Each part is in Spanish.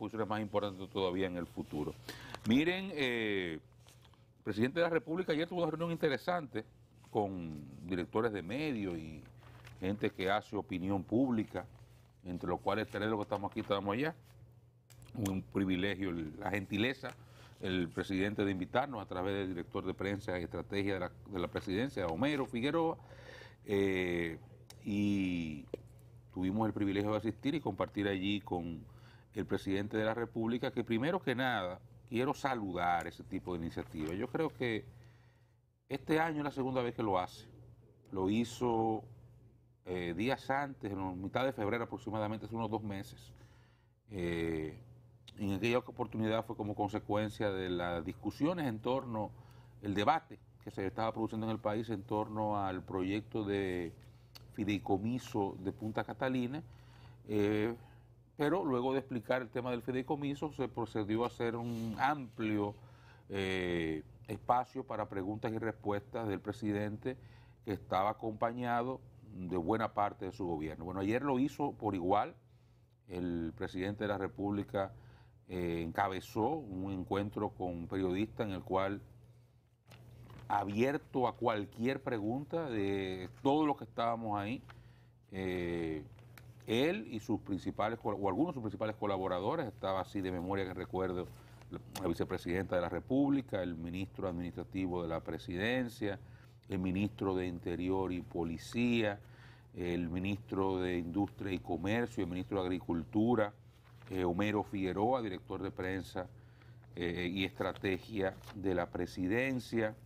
posiciones más importantes todavía en el futuro. Miren, eh, el presidente de la República ayer tuvo una reunión interesante con directores de medios y gente que hace opinión pública, entre los cuales tenemos lo que estamos aquí estamos allá. Un privilegio, la gentileza el presidente de invitarnos a través del director de prensa y estrategia de la, presidencia, Homero Figueroa, eh, y tuvimos el privilegio de asistir y compartir allí con el presidente de la República, que primero que nada quiero saludar ese tipo de iniciativa Yo creo que este año es la segunda vez que lo hace. Lo hizo eh, días antes, en mitad de febrero aproximadamente, hace unos dos meses. Eh, en aquella oportunidad fue como consecuencia de las discusiones en torno, el debate que se estaba produciendo en el país en torno al proyecto de fideicomiso de Punta Catalina. Eh, pero luego de explicar el tema del fideicomiso, se procedió a hacer un amplio eh, espacio para preguntas y respuestas del presidente que estaba acompañado de buena parte de su gobierno. Bueno, ayer lo hizo por igual. El presidente de la República eh, encabezó un encuentro con un periodista en el cual abierto a cualquier pregunta de todos los que estábamos ahí. Eh, él y sus principales, o algunos de sus principales colaboradores, estaba así de memoria que recuerdo, la vicepresidenta de la República, el ministro administrativo de la presidencia, el ministro de Interior y Policía, el ministro de Industria y Comercio, el ministro de Agricultura, eh, Homero Figueroa, director de prensa eh, y estrategia de la presidencia.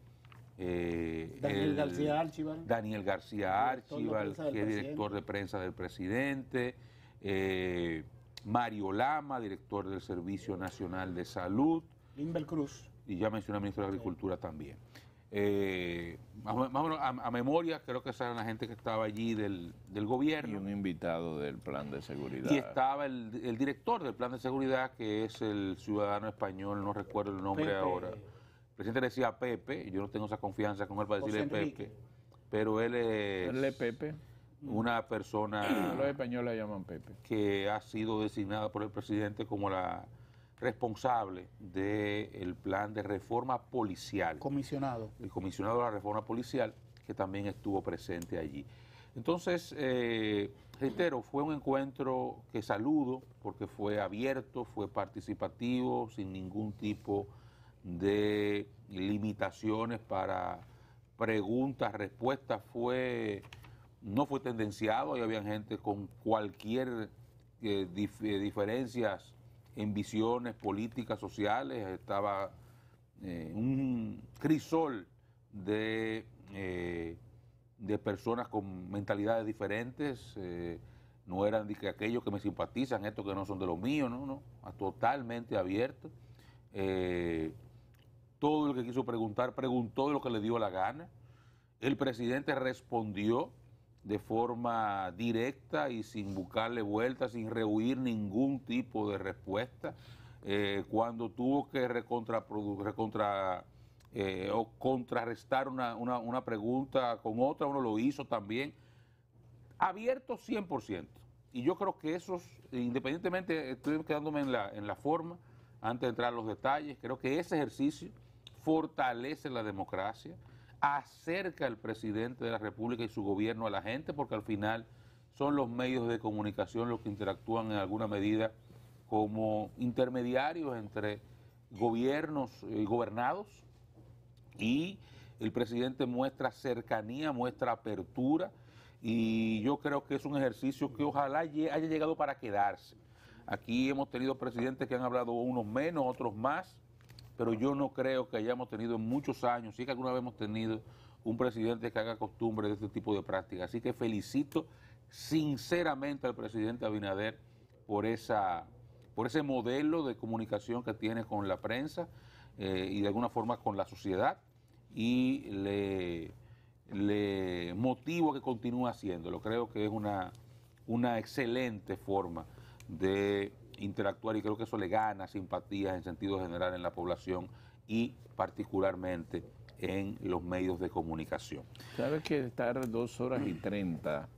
Eh, Daniel, García Archibald, Daniel García que es director de prensa del presidente. Eh, Mario Lama, director del Servicio Nacional de Salud. Limbel Cruz. Y ya mencioné al ministro de Agricultura también. más, o menos a, memoria, creo que esa era la gente que estaba allí del, gobierno. Y un invitado del plan de seguridad. Y estaba el, director del plan de seguridad, que es el ciudadano español, no recuerdo el nombre ahora presidente le decía a Pepe, yo no tengo esa confianza con él para decirle Pepe, pero él es... Pepe. Una persona... Los españoles llaman Pepe. Que ha sido designada por el presidente como la responsable del plan de reforma policial. Comisionado. El comisionado de la reforma policial, que también estuvo presente allí. Entonces, eh, reitero, fue un encuentro que saludo porque fue abierto, fue participativo, sin ningún tipo de de limitaciones para preguntas, respuestas, fue no fue tendenciado, y había gente con cualquier eh, diferencia eh, diferencias en visiones políticas, sociales, estaba eh, un crisol de, de personas con mentalidades diferentes, no eran de que aquellos que me simpatizan, estos que no son de los míos, no, no, totalmente abierto todo el que quiso preguntar, preguntó de lo que le dio la gana. El presidente respondió de forma directa y sin buscarle vuelta, sin rehuir ningún tipo de respuesta. Eh, cuando tuvo que recontra, recontra eh, o contrarrestar una, pregunta con otra, uno lo hizo también, abierto 100%. Y yo creo que esos, independientemente, estoy quedándome en la, en la forma, antes de entrar a los detalles, creo que ese ejercicio fortalece la democracia, acerca al presidente de la República y su gobierno a la gente, porque al final son los medios de comunicación los que interactúan en alguna medida como intermediarios entre gobiernos y eh, gobernados y el presidente muestra cercanía, muestra apertura y yo creo que es un ejercicio que ojalá haya llegado para quedarse. Aquí hemos tenido presidentes que han hablado unos menos, otros más, pero yo no creo que hayamos tenido en muchos años, sí que alguna vez hemos tenido un presidente que haga costumbre de este tipo de prácticas. Así que felicito sinceramente al presidente Abinader por, esa, por ese modelo de comunicación que tiene con la prensa eh, y de alguna forma con la sociedad y le, motivo a que continúe haciéndolo. Creo que es una excelente forma de interactuar y creo que eso le gana simpatías en sentido general en la población y particularmente en los medios de comunicación. Sabes que estar dos horas y treinta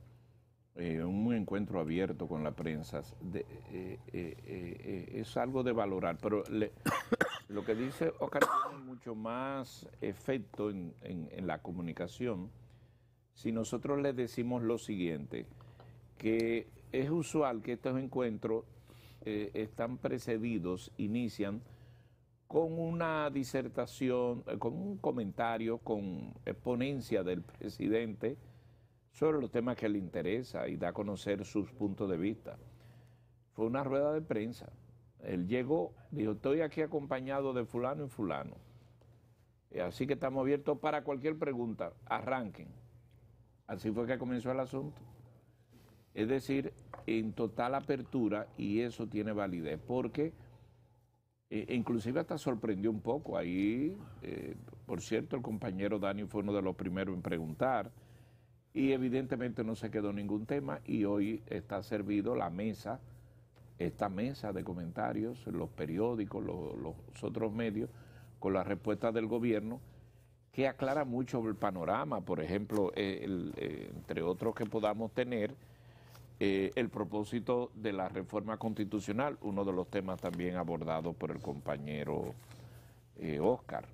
en eh, un encuentro abierto con la prensa eh, eh, es algo de valorar, pero lo que dice Oscar tiene mucho más efecto en, en la comunicación si nosotros le decimos lo siguiente, que es usual que estos encuentros eh, están precedidos, inician con una disertación, eh, con un comentario, con exponencia del presidente sobre los temas que le interesa y da a conocer sus puntos de vista. Fue una rueda de prensa. Él llegó, dijo, estoy aquí acompañado de fulano y fulano. Eh, así que estamos abiertos para cualquier pregunta. Arranquen. Así fue que comenzó el asunto. Es decir, en total apertura y eso tiene validez, porque eh, inclusive hasta sorprendió un poco. Ahí, eh, por cierto, el compañero Dani fue uno de los primeros en preguntar y evidentemente no se quedó ningún tema y hoy está servido la mesa, esta mesa de comentarios, los periódicos, los, otros medios, con la respuesta del gobierno que aclara mucho el panorama, por ejemplo, entre otros que podamos tener eh, el propósito de la reforma constitucional, uno de los temas también abordados por el compañero Oscar.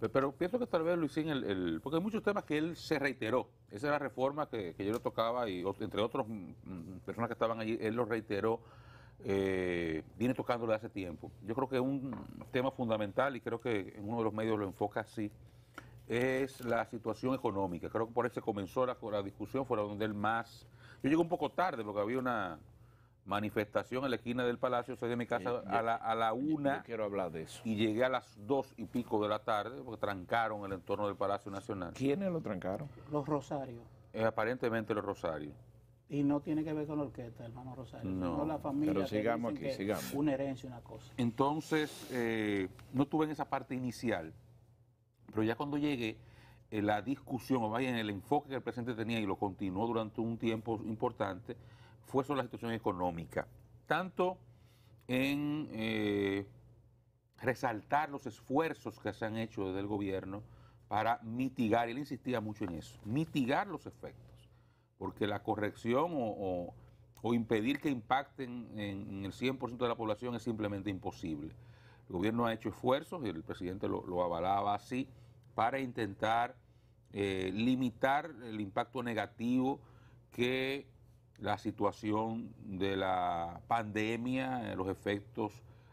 Eh, pero, pienso que tal vez Luisín, el, porque hay muchos temas que él se reiteró. Esa era la reforma que, yo le tocaba y entre otras mm, mm, personas que estaban allí, él lo reiteró, eh, viene tocándolo hace tiempo. Yo creo que un tema fundamental, y creo que en uno de los medios lo enfoca así, es la situación económica. Creo que por eso comenzó la, la discusión, fue donde él más yo llegué un poco tarde porque había una manifestación en la esquina del palacio, salí de mi casa a, la, a la una. quiero hablar de eso. Y llegué a las dos y pico de la tarde porque trancaron el entorno del Palacio Nacional. ¿Quiénes lo trancaron? Los Rosarios. aparentemente los Rosarios. Y no tiene que ver con la orquesta, hermano Rosario. No, la familia. Pero sigamos aquí, sigamos. Una herencia, una cosa. Entonces, eh, no estuve en esa parte inicial, pero ya cuando llegué, la discusión, o vaya en el enfoque que el presidente tenía y lo continuó durante un tiempo importante, fue sobre la situación económica. Tanto en eh, resaltar los esfuerzos que se han hecho desde el gobierno para mitigar, él insistía mucho en eso, mitigar los efectos, porque la corrección o, impedir que impacten en, el 100% de la población es simplemente imposible. El gobierno ha hecho esfuerzos, y el presidente lo avalaba así, para intentar eh, limitar el impacto negativo que la situación de la pandemia, eh, los efectos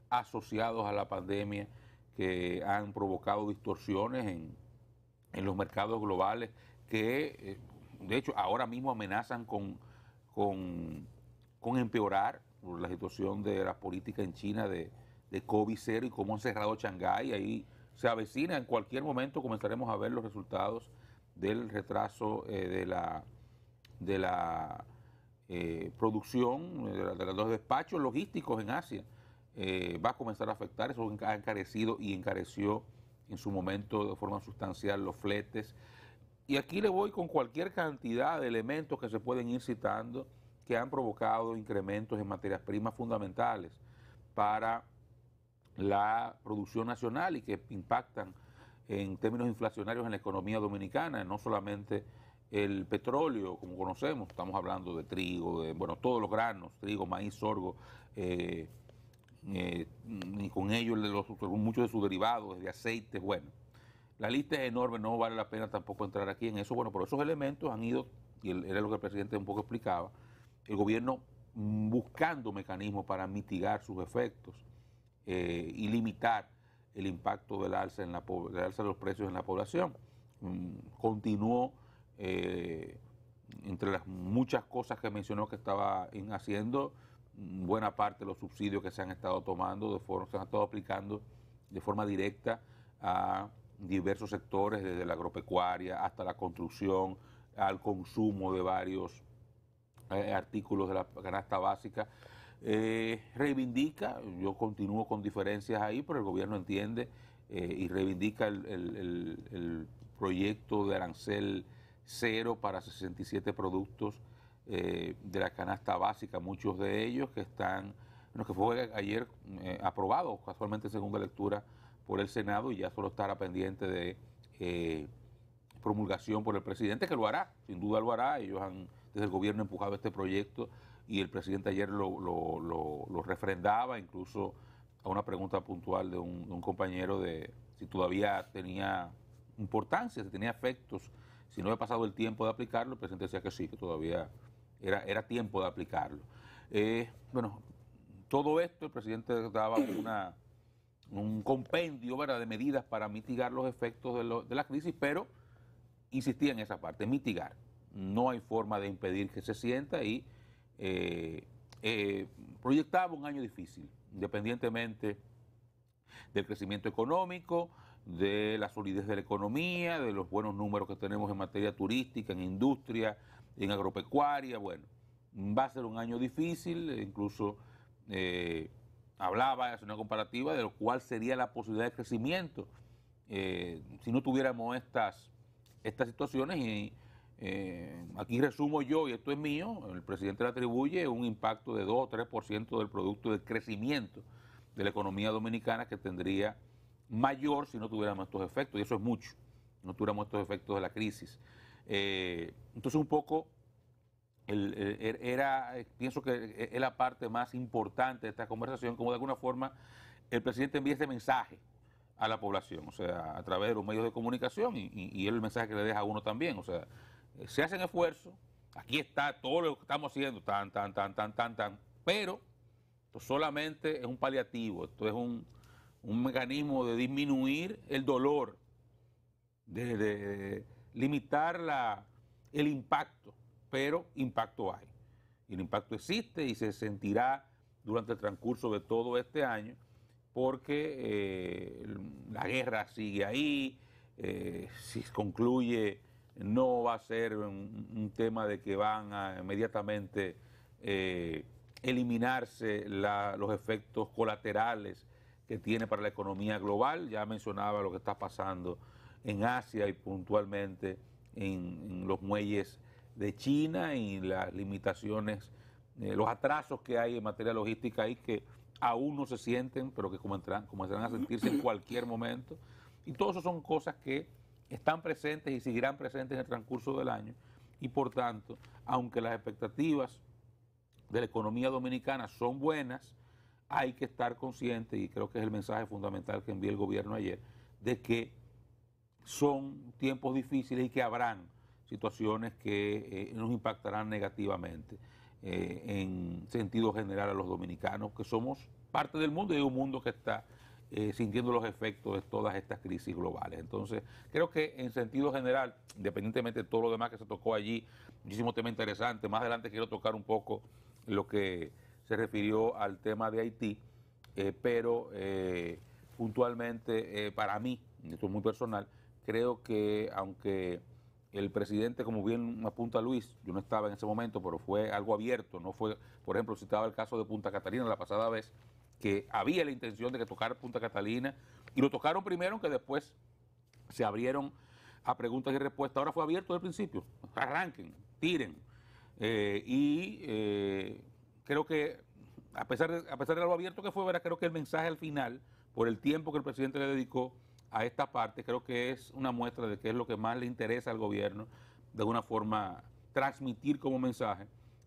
asociados a la pandemia que han provocado distorsiones en, los mercados globales que eh, de hecho ahora mismo amenazan con, con, empeorar la situación de la política en China de, de COVID-0 y cómo han cerrado Shanghái. Ahí se avecina, en cualquier momento comenzaremos a ver los resultados del retraso eh, de la, de la eh, producción, eh, de, los despachos logísticos en Asia. va a comenzar a afectar, eso ha encarecido y encareció en su momento de forma sustancial los fletes. Y aquí le voy con cualquier cantidad de elementos que se pueden ir citando que han provocado incrementos en materias primas fundamentales para la producción nacional y que impactan en términos inflacionarios en la economía dominicana, no solamente el petróleo, como conocemos, estamos hablando de trigo, de bueno, todos los granos, trigo, maíz, sorgo, eh, eh, y con ello los, muchos de sus derivados, de aceite, bueno. La lista es enorme, no vale la pena tampoco entrar aquí en eso, bueno, pero esos elementos han ido, y era lo que el presidente un poco explicaba, el gobierno buscando mecanismos para mitigar sus efectos. Eh, y limitar el impacto del alza, en la, de los precios en la población. Mm, continuó eh, entre las muchas cosas que mencionó que estaba haciendo, mm, buena parte de los subsidios que se han estado tomando, de forma, se han estado aplicando de forma directa a diversos sectores, desde la agropecuaria hasta la construcción, al consumo de varios eh, artículos de la canasta básica. Eh, reivindica, yo continúo con diferencias ahí, pero el gobierno entiende eh, y reivindica el, proyecto de arancel cero para 67 productos eh, de la canasta básica, muchos de ellos que están, bueno, que fue ayer aprobado casualmente en segunda lectura por el Senado y ya solo estará pendiente de promulgación por el presidente, que lo hará, sin duda lo hará, ellos han desde el gobierno empujado este proyecto y el presidente ayer lo, refrendaba, incluso a una pregunta puntual de un, compañero de si todavía tenía importancia, si tenía efectos, si no había pasado el tiempo de aplicarlo, el presidente decía que sí, que todavía era, tiempo de aplicarlo. Eh, bueno, todo esto el presidente daba un compendio de medidas para mitigar los efectos de, de la crisis, pero insistía en esa parte, mitigar. No hay forma de impedir que se sienta y eh, eh, proyectaba un año difícil, independientemente del crecimiento económico, de la solidez de la economía, de los buenos números que tenemos en materia turística, en industria, en agropecuaria. Bueno, va a ser un año difícil, e incluso eh, hablaba, hace una comparativa de lo cual sería la posibilidad de crecimiento si no tuviéramos estas, estas situaciones y eh, aquí resumo yo, y esto es mío, el presidente le atribuye un impacto de 2 o 3% del producto de crecimiento de la economía dominicana que tendría mayor si no tuviéramos estos efectos, y eso es mucho, no tuviéramos estos efectos de la crisis. Eh, entonces un poco eh, er, era, pienso que es la parte más importante de esta conversación, como de alguna forma el presidente envía este mensaje a la población, o sea, a través de los medios de comunicación y, y es el mensaje que le deja a uno también, o sea, se hacen esfuerzos, aquí está todo lo que estamos haciendo, tan, tan, tan, tan, tan, tan, pero esto solamente es un paliativo, esto es un, un mecanismo de disminuir el dolor, de, limitar la, el impacto, pero impacto hay. Y el impacto existe y se sentirá durante el transcurso de todo este año, porque eh, la guerra sigue ahí, eh, si concluye no va a ser un, tema de que van a inmediatamente eh, eliminarse los efectos colaterales que tiene para la economía global. Ya mencionaba lo que está pasando en Asia y puntualmente en, los muelles de China y las limitaciones, eh, los atrasos que hay en materia logística y que aún no se sienten, pero que comenzarán a sentirse en cualquier momento. Y todo eso son cosas que están presentes y seguirán presentes en el transcurso del año y por tanto, aunque las expectativas de la economía dominicana son buenas, hay que estar consciente, y creo que es el mensaje fundamental que envió el gobierno ayer, de que son tiempos difíciles y que habrán situaciones que eh, nos impactarán negativamente eh, en sentido general a los dominicanos, que somos parte del mundo y hay un mundo que está eh, sintiendo los efectos de todas estas crisis globales. Entonces, creo que en sentido general, independientemente de todo lo demás que se tocó allí, muchísimo tema interesante, más adelante quiero tocar un poco lo que se refirió al tema de Haití, eh, pero eh, puntualmente para mí, esto es muy personal, creo que aunque el presidente, como bien apunta Luis, yo no estaba en ese momento, pero fue algo abierto, no fue, por ejemplo, citaba el caso de Punta Catalina la pasada vez, que había la intención de que tocar Punta Catalina y lo tocaron primero, que después se abrieron a preguntas y respuestas. Ahora fue abierto desde el principio. Arranquen, tiren. Eh, y eh, creo que, a pesar, de, a pesar de lo abierto que fue, creo que el mensaje al final, por el tiempo que el presidente le dedicó a esta parte, creo que es una muestra de que es lo que más le interesa al gobierno, de alguna forma transmitir como mensaje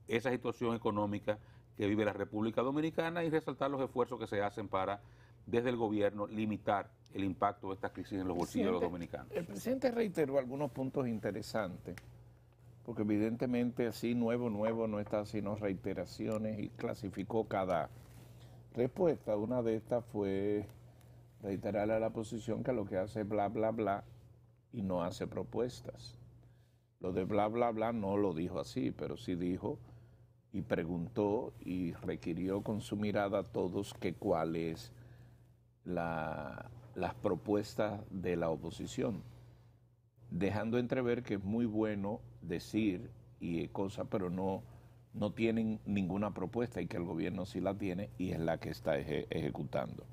esa situación económica que vive la República Dominicana y resaltar los esfuerzos que se hacen para, desde el gobierno, limitar el impacto de esta crisis en los bolsillos de los dominicanos. El presidente reiteró algunos puntos interesantes, porque evidentemente así nuevo, nuevo no está sino reiteraciones y clasificó cada respuesta. Una de estas fue reiterar a la oposición que lo que hace es bla, bla, bla y no hace propuestas. Lo de bla, bla, bla no lo dijo así, pero sí dijo y preguntó y requirió con su mirada a todos que cuáles las propuestas de la oposición, dejando entrever que es muy bueno decir y cosas, pero no, no tienen ninguna propuesta y que el gobierno sí la tiene y es la que está ejecutando.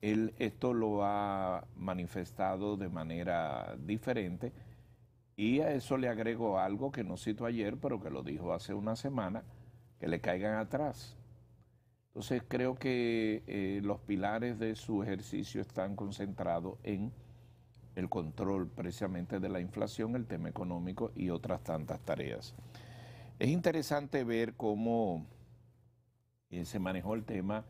Él esto lo ha manifestado de manera diferente y a eso le agrego algo que no cito ayer, pero que lo dijo hace una semana, que le caigan atrás. Entonces creo que eh, los pilares de su ejercicio están concentrados en el control precisamente de la inflación, el tema económico y otras tantas tareas. Es interesante ver cómo eh, se manejó el tema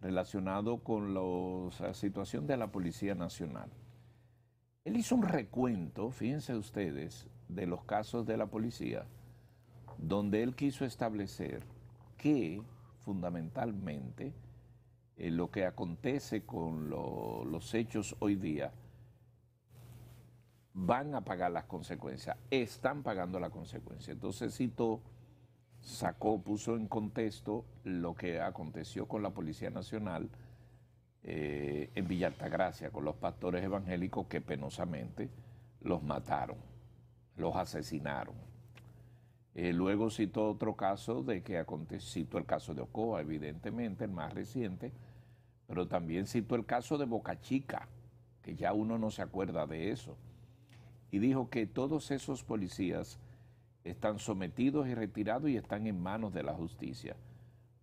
relacionado con la situación de la Policía Nacional. Él hizo un recuento, fíjense ustedes, de los casos de la policía, donde él quiso establecer que fundamentalmente eh, lo que acontece con los hechos hoy día van a pagar las consecuencias, están pagando la consecuencia. Entonces citó, sacó, puso en contexto lo que aconteció con la Policía Nacional, eh, en Villartagracia, con los pastores evangélicos que penosamente los mataron, los asesinaron. Eh, luego citó otro caso de que aconteció, el caso de Ocoa, evidentemente, el más reciente, pero también citó el caso de Boca Chica, que ya uno no se acuerda de eso. Y dijo que todos esos policías están sometidos y retirados y están en manos de la justicia,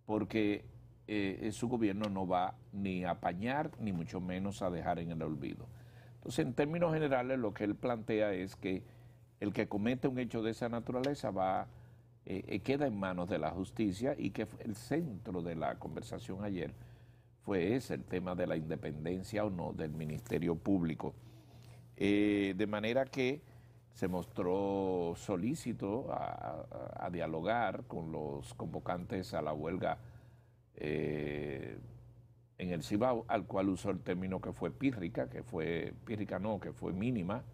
porque eh, su gobierno no va ni a apañar, ni mucho menos a dejar en el olvido. Entonces, en términos generales, lo que él plantea es que el que comete un hecho de esa naturaleza va eh, eh, queda en manos de la justicia y que el centro de la conversación ayer fue ese, el tema de la independencia o no del Ministerio Público. de manera que se mostró solícito a dialogar con los convocantes a la huelga eh, en el Cibao, al cual usó el término que fue pírrica, que fue pírrica no, que fue mínima,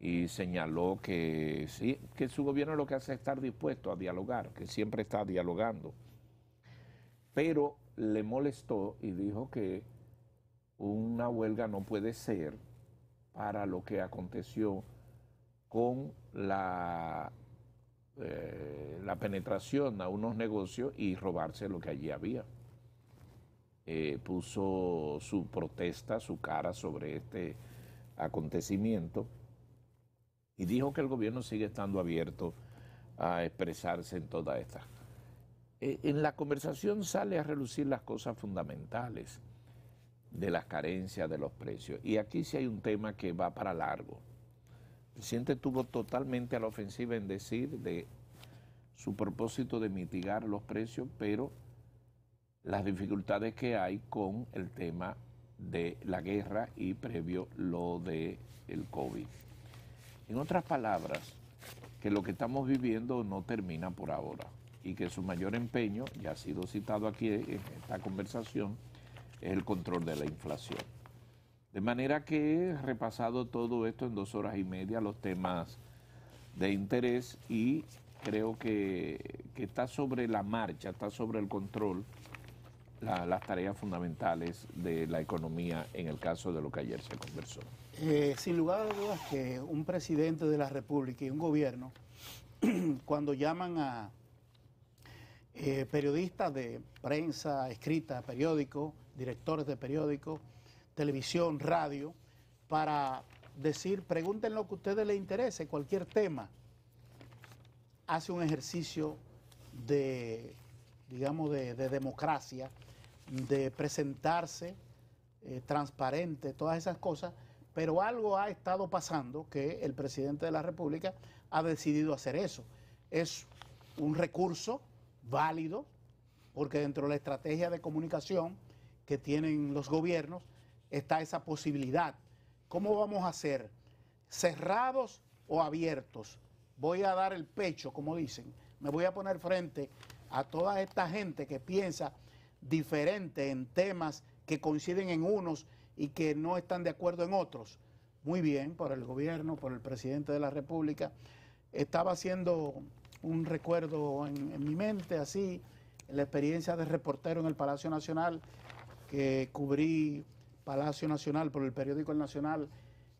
y señaló que sí, que su gobierno lo que hace es estar dispuesto a dialogar, que siempre está dialogando. Pero le molestó y dijo que una huelga no puede ser para lo que aconteció con la eh, la penetración a unos negocios y robarse lo que allí había. Eh, puso su protesta, su cara sobre este acontecimiento y dijo que el gobierno sigue estando abierto a expresarse en toda esta. Eh, en la conversación sale a relucir las cosas fundamentales de las carencias de los precios. Y aquí sí hay un tema que va para largo presidente estuvo totalmente a la ofensiva en decir de su propósito de mitigar los precios, pero las dificultades que hay con el tema de la guerra y previo lo de el COVID. En otras palabras, que lo que estamos viviendo no termina por ahora y que su mayor empeño, ya ha sido citado aquí en esta conversación, es el control de la inflación. De manera que he repasado todo esto en dos horas y media, los temas de interés y creo que, está sobre la marcha, está sobre el control las tareas fundamentales de la economía en el caso de lo que ayer se conversó. Eh, sin lugar a dudas que un presidente de la República y un gobierno, cuando llaman a eh, periodistas de prensa escrita, periódicos, directores de periódicos, televisión, radio, para decir, pregunten lo que a ustedes les interese, cualquier tema. Hace un ejercicio de, digamos, de, democracia, de presentarse eh, transparente, todas esas cosas, pero algo ha estado pasando que el presidente de la República ha decidido hacer eso. Es un recurso válido, porque dentro de la estrategia de comunicación que tienen los gobiernos, está esa posibilidad. ¿Cómo vamos a hacer? ¿Cerrados o abiertos? Voy a dar el pecho, como dicen. Me voy a poner frente a toda esta gente que piensa diferente en temas que coinciden en unos y que no están de acuerdo en otros. Muy bien, por el gobierno, por el presidente de la República. Estaba haciendo un recuerdo en, en mi mente, así, la experiencia de reportero en el Palacio Nacional, que cubrí Palacio Nacional, por el periódico El Nacional,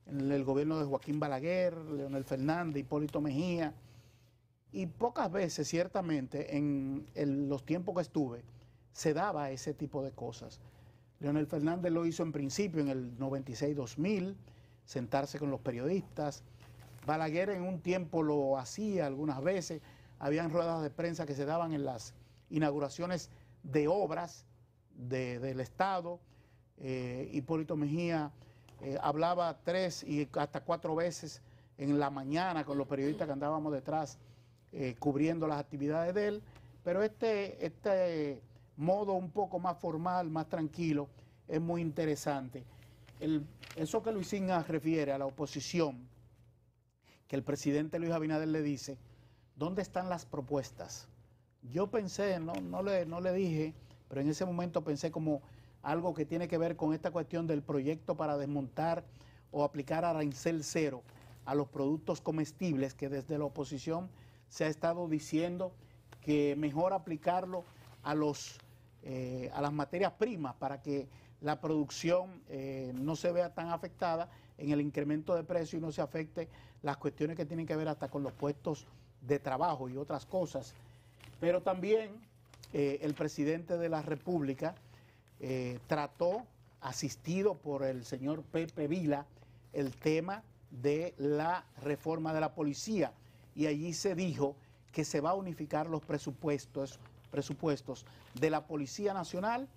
en el gobierno de Joaquín Balaguer, Leonel Fernández, Hipólito Mejía. Y pocas veces, ciertamente, en los tiempos que estuve, se daba ese tipo de cosas. Leonel Fernández lo hizo en principio en el 96-2000, sentarse con los periodistas. Balaguer en un tiempo lo hacía algunas veces. Habían ruedas de prensa que se daban en las inauguraciones de obras del Estado eh, Hipólito Mejía eh, hablaba tres y hasta cuatro veces en la mañana con los periodistas que andábamos detrás eh, cubriendo las actividades de él, pero este, este modo un poco más formal, más tranquilo, es muy interesante. El, eso que Luisín refiere a la oposición, que el presidente Luis Abinader le dice, ¿dónde están las propuestas? Yo pensé, no, no, le, no le dije, pero en ese momento pensé como algo que tiene que ver con esta cuestión del proyecto para desmontar o aplicar arancel cero a los productos comestibles que desde la oposición se ha estado diciendo que mejor aplicarlo a, los, eh, a las materias primas para que la producción eh, no se vea tan afectada en el incremento de precio y no se afecte las cuestiones que tienen que ver hasta con los puestos de trabajo y otras cosas. Pero también eh, el presidente de la República eh, trató, asistido por el señor Pepe Vila, el tema de la reforma de la policía. Y allí se dijo que se va a unificar los presupuestos, presupuestos de la Policía Nacional,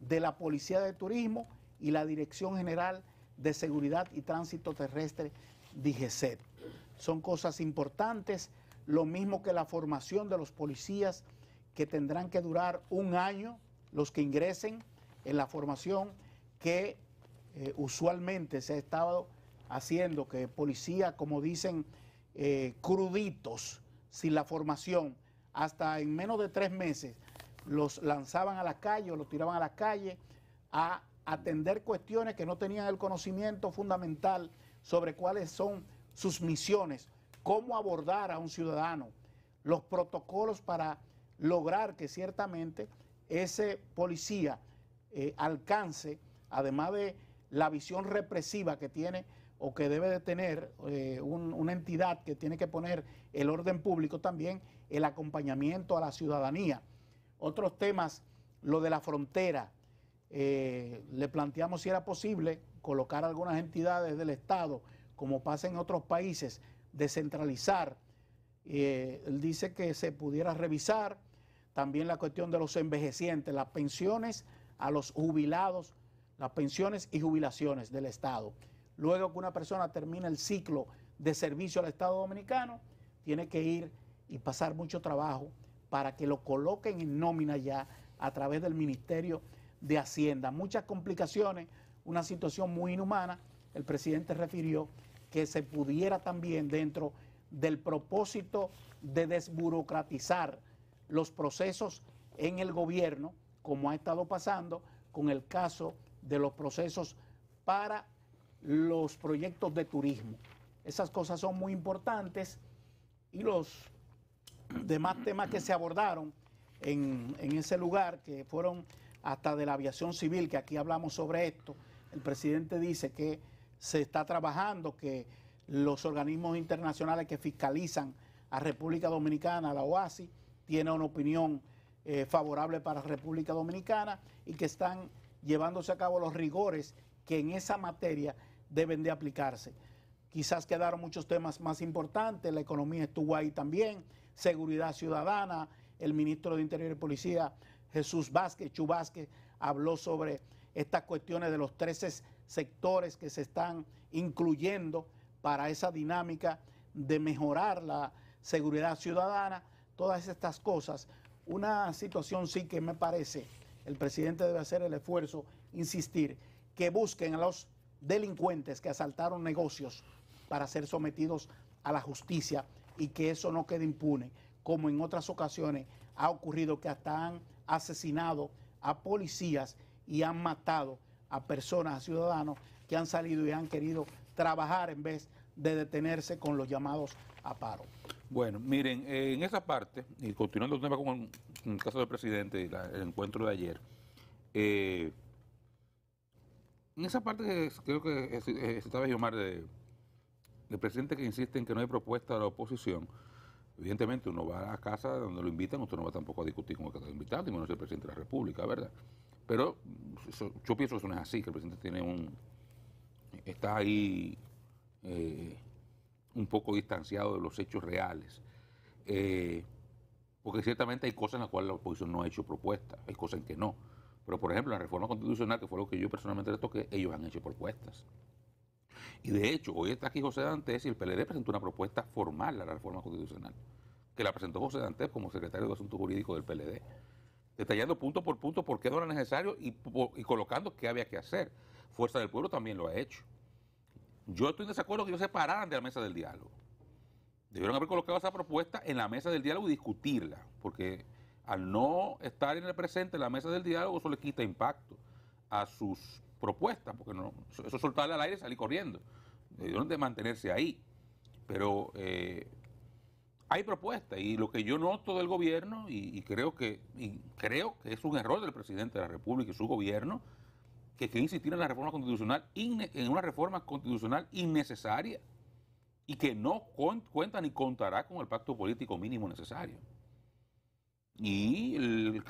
de la Policía de Turismo y la Dirección General de Seguridad y Tránsito Terrestre, DGCET. Son cosas importantes, lo mismo que la formación de los policías que tendrán que durar un año los que ingresen en la formación que eh, usualmente se ha estado haciendo, que policía, como dicen, eh, cruditos, sin la formación, hasta en menos de tres meses, los lanzaban a la calle o los tiraban a la calle a atender cuestiones que no tenían el conocimiento fundamental sobre cuáles son sus misiones, cómo abordar a un ciudadano, los protocolos para lograr que ciertamente ese policía eh, alcance, además de la visión represiva que tiene o que debe de tener eh, una entidad que tiene que poner el orden público también, el acompañamiento a la ciudadanía. Otros temas, lo de la frontera, eh, le planteamos si era posible colocar algunas entidades del Estado, como pasa en otros países, descentralizar. él dice que se pudiera revisar también la cuestión de los envejecientes, las pensiones a los jubilados, las pensiones y jubilaciones del Estado. Luego que una persona termina el ciclo de servicio al Estado Dominicano, tiene que ir y pasar mucho trabajo para que lo coloquen en nómina ya a través del Ministerio de Hacienda. Muchas complicaciones, una situación muy inhumana. El presidente refirió que se pudiera también dentro del propósito de desburocratizar los procesos en el gobierno, como ha estado pasando con el caso de los procesos para los proyectos de turismo. Esas cosas son muy importantes y los demás temas que se abordaron en, ese lugar, que fueron hasta de la aviación civil, que aquí hablamos sobre esto, el presidente dice que se está trabajando, que los organismos internacionales que fiscalizan a República Dominicana, la OASI, tiene una opinión eh, favorable para República Dominicana y que están llevándose a cabo los rigores que en esa materia deben de aplicarse. Quizás quedaron muchos temas más importantes, la economía estuvo ahí también, seguridad ciudadana, el ministro de Interior y Policía, Jesús Vázquez, Chubásquez, habló sobre estas cuestiones de los 13 sectores que se están incluyendo para esa dinámica de mejorar la seguridad ciudadana, todas estas cosas una situación sí que me parece, el presidente debe hacer el esfuerzo, insistir, que busquen a los delincuentes que asaltaron negocios para ser sometidos a la justicia y que eso no quede impune, como en otras ocasiones ha ocurrido que hasta han asesinado a policías y han matado a personas, a ciudadanos que han salido y han querido trabajar en vez de detenerse con los llamados a paro. Bueno, miren, eh, en esa parte, y continuando el tema con el, caso del presidente y el encuentro de ayer, eh, en esa parte creo que estaba Guiomar de, del presidente que insiste en que no hay propuesta de la oposición, evidentemente uno va a casa donde lo invitan, usted no va tampoco a discutir con el que está invitado, y el presidente de la República, ¿verdad? Pero yo pienso que eso no es así, que el presidente tiene un está ahí eh, un poco distanciado de los hechos reales. Eh, porque ciertamente hay cosas en las cuales la oposición no ha hecho propuestas, hay cosas en que no. Pero, por ejemplo, la reforma constitucional, que fue lo que yo personalmente le toqué, ellos han hecho propuestas. Y de hecho, hoy está aquí José Dantes y el PLD presentó una propuesta formal a la reforma constitucional, que la presentó José Dantes como secretario de Asuntos Jurídicos del PLD, detallando punto por punto por qué no era necesario y colocando qué había que hacer. Fuerza del Pueblo también lo ha hecho. Yo estoy en desacuerdo que ellos se pararan de la mesa del diálogo. Debieron haber colocado esa propuesta en la mesa del diálogo y discutirla, porque al no estar en el presente en la mesa del diálogo, eso le quita impacto a sus propuestas, porque no, eso soltarle al aire y salir corriendo. Debieron de mantenerse ahí. Pero eh, hay propuestas y lo que yo noto del gobierno, y, creo que, y creo que es un error del presidente de la República y su gobierno, que quiere insistir en la reforma constitucional, en una reforma constitucional innecesaria y que no cuenta ni contará con el pacto político mínimo necesario. Y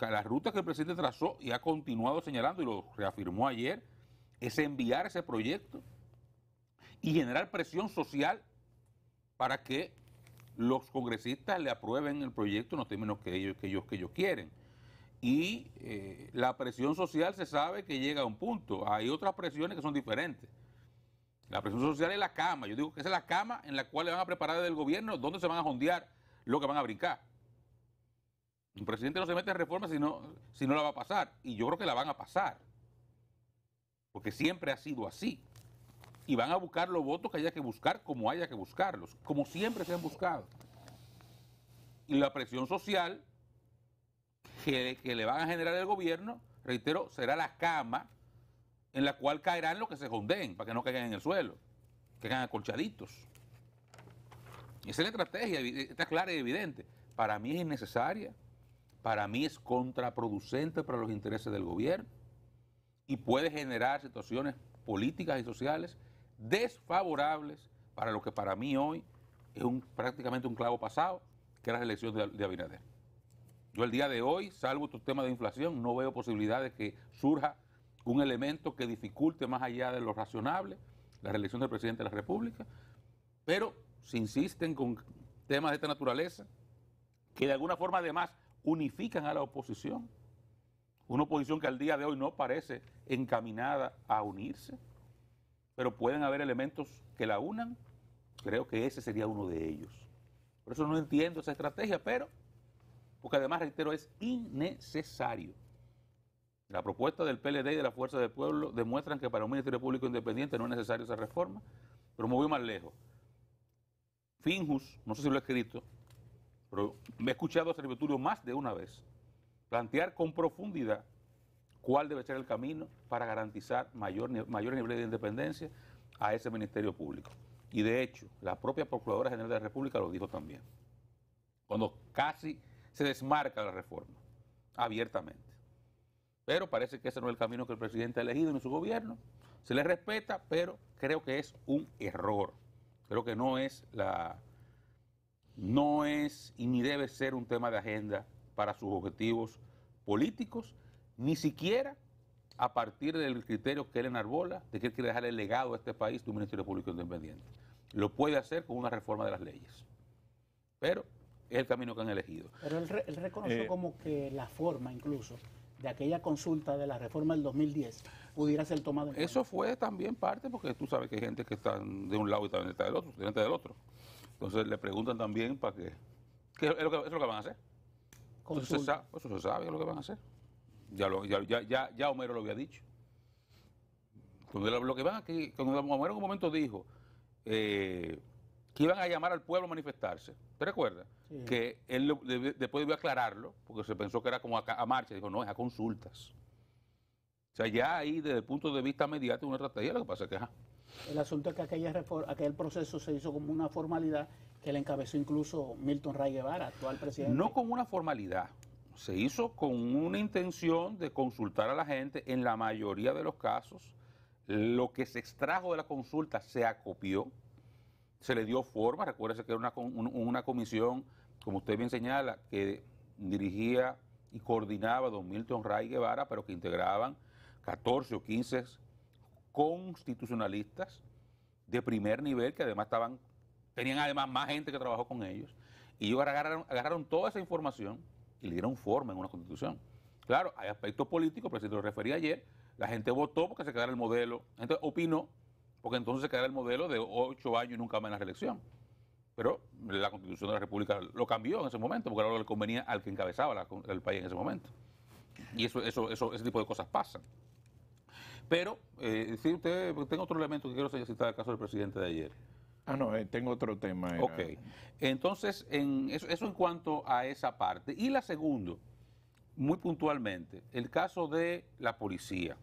la ruta que el presidente trazó y ha continuado señalando y lo reafirmó ayer es enviar ese proyecto y generar presión social para que los congresistas le aprueben el proyecto no los términos que ellos, que ellos, que ellos quieren y eh, la presión social se sabe que llega a un punto. Hay otras presiones que son diferentes. La presión social es la cama. Yo digo que es la cama en la cual le van a preparar desde el gobierno dónde se van a jondear lo que van a brincar. Un presidente no se mete en reforma si si no la va a pasar. Y yo creo que la van a pasar. Porque siempre ha sido así. Y van a buscar los votos que haya que buscar como haya que buscarlos. Como siempre se han buscado. Y la presión social que, le van a generar el gobierno, reitero, será la cama en la cual caerán los que se jondeen para que no caigan en el suelo, que caigan acolchaditos. Esa es la estrategia, está clara y evidente. Para mí es innecesaria, para mí es contraproducente para los intereses del gobierno y puede generar situaciones políticas y sociales desfavorables para lo que para mí hoy es un, prácticamente un clavo pasado, que era la elección de Abinader. Yo el día de hoy, salvo estos temas de inflación, no veo posibilidad de que surja un elemento que dificulte más allá de lo razonable la reelección del presidente de la República. Pero si insisten con temas de esta naturaleza, que de alguna forma además unifican a la oposición, una oposición que al día de hoy no parece encaminada a unirse, pero pueden haber elementos que la unan, creo que ese sería uno de ellos. Por eso no entiendo esa estrategia, pero porque además, reitero, es innecesario. La propuesta del PLD y de la Fuerza del Pueblo demuestran que para un Ministerio Público independiente no es necesaria esa reforma, pero me voy más lejos. Finjus, no sé si lo he escrito, pero me he escuchado a Serviturio más de una vez plantear con profundidad cuál debe ser el camino para garantizar mayor, mayor nivel de independencia a ese Ministerio Público. Y de hecho, la propia Procuradora General de la República lo dijo también. Cuando casi se desmarca la reforma, abiertamente. Pero parece que ese no es el camino que el presidente ha elegido en su gobierno. Se le respeta, pero creo que es un error. Creo que no es la. No es y ni debe ser un tema de agenda para sus objetivos políticos, ni siquiera a partir del criterio que él enarbola de que él quiere dejar el legado a este país de un Ministerio Público Independiente. Lo puede hacer con una reforma de las leyes. Pero es el camino que han elegido. Pero él, reconoció eh, como que la forma incluso de aquella consulta de la reforma del 2010 pudiera ser tomada en cuenta. Eso fue también parte porque tú sabes que hay gente que está de un lado y también está del otro, del otro. Entonces le preguntan también para qué. ¿Qué es lo que, van a hacer? Entonces, se sabe, eso se sabe lo que van a hacer. Ya, Homero lo había dicho. Cuando lo que Homero en un momento dijo, eh, iban a llamar al pueblo a manifestarse. ¿Te recuerdas? Que él después debió aclararlo, porque se pensó que era como a, marcha. Dijo, no, es a consultas. O sea, ya ahí desde el punto de vista mediático una estrategia, lo que pasa es que... El asunto es que aquel proceso se hizo como una formalidad que le encabezó incluso Milton Ray Guevara, actual presidente. No como una formalidad, se hizo con una intención de consultar a la gente. En la mayoría de los casos, lo que se extrajo de la consulta se acopió se le dio forma, recuérdese que era una, comisión, como usted bien señala, que dirigía y coordinaba don Milton Ray Guevara, pero que integraban 14 o 15 constitucionalistas de primer nivel, que además estaban, tenían además más gente que trabajó con ellos, y ellos agarraron, toda esa información y le dieron forma en una constitución. Claro, hay aspectos políticos, pero si te lo refería ayer, la gente votó porque se quedara el modelo, la gente opinó porque entonces se quedará el modelo de ocho años y nunca más en la reelección. Pero la constitución de la República lo cambió en ese momento, porque ahora le convenía al que encabezaba el país en ese momento. Y eso, eso, eso, ese tipo de cosas pasan. Pero, eh, si usted, tengo otro elemento que quiero citar, el caso del presidente de ayer. Ah, no, eh, tengo otro tema. Ok. Entonces, en eso, eso, en cuanto a esa parte. Y la segunda, muy puntualmente, el caso de la policía.